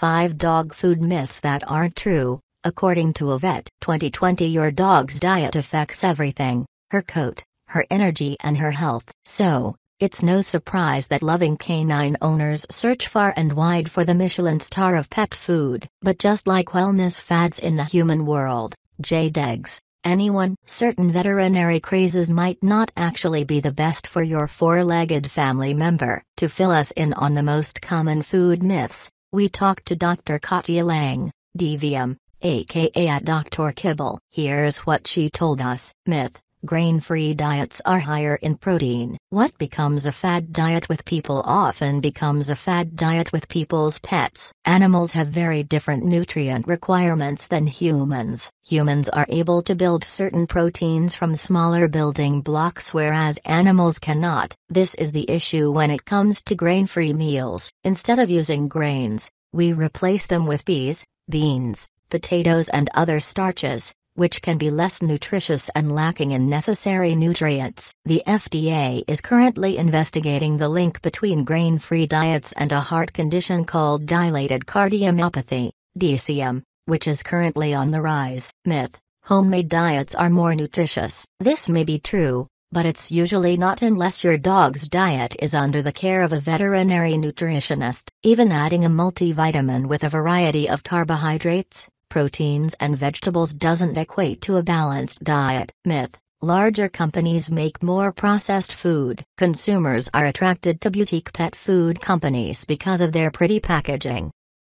5 Dog Food Myths That Aren't True, According to a Vet 2020 Your dog's diet affects everything her coat, her energy, and her health. So, it's no surprise that loving canine owners search far and wide for the Michelin star of pet food. But just like wellness fads in the human world, JDEGs, anyone, certain veterinary crazes might not actually be the best for your four legged family member. To fill us in on the most common food myths, we talked to Dr. Katya Lang, DVM, aka Dr. Kibble. Here's what she told us. Myth Grain free diets are higher in protein. What becomes a fad diet with people often becomes a fad diet with people's pets. Animals have very different nutrient requirements than humans. Humans are able to build certain proteins from smaller building blocks, whereas animals cannot. This is the issue when it comes to grain free meals. Instead of using grains, we replace them with peas, beans, potatoes, and other starches which can be less nutritious and lacking in necessary nutrients. The FDA is currently investigating the link between grain free diets and a heart condition called dilated cardiomyopathy, DCM, which is currently on the rise. Myth Homemade diets are more nutritious. This may be true, but it's usually not unless your dog's diet is under the care of a veterinary nutritionist. Even adding a multivitamin with a variety of carbohydrates, proteins and vegetables doesn't equate to a balanced diet. Myth Larger companies make more processed food. Consumers are attracted to boutique pet food companies because of their pretty packaging,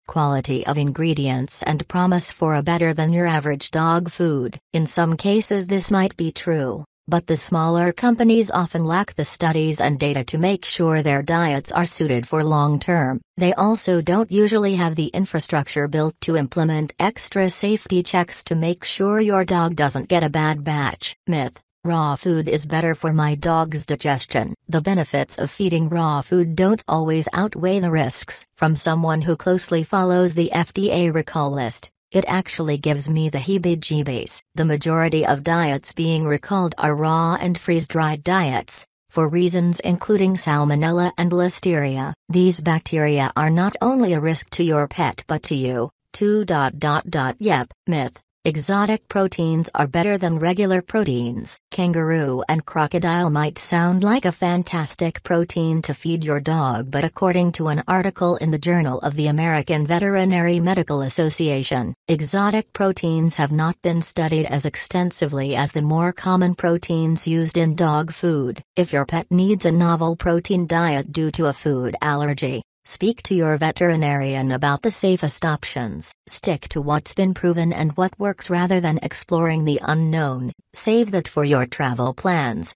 quality of ingredients, and promise for a better than your average dog food. In some cases, this might be true, but the smaller companies often lack the studies and data to make sure their diets are suited for long term. They also don't usually have the infrastructure built to implement extra safety checks to make sure your dog doesn't get a bad batch. Myth Raw food is better for my dog's digestion. The benefits of feeding raw food don't always outweigh the risks. From someone who closely follows the FDA recall list, it actually gives me the heebie jeebies. The majority of diets being recalled are raw and freeze dried diets, for reasons including salmonella and listeria. These bacteria are not only a risk to your pet but to you, Two Dot, dot, dot, yep, myth. Exotic proteins are better than regular proteins. Kangaroo and crocodile might sound like a fantastic protein to feed your dog, but according to an article in the Journal of the American Veterinary Medical Association, exotic proteins have not been studied as extensively as the more common proteins used in dog food. If your pet needs a novel protein diet due to a food allergy, Speak to your veterinarian about the safest options, stick to what's been proven and what works rather than exploring the unknown, save that for your travel plans,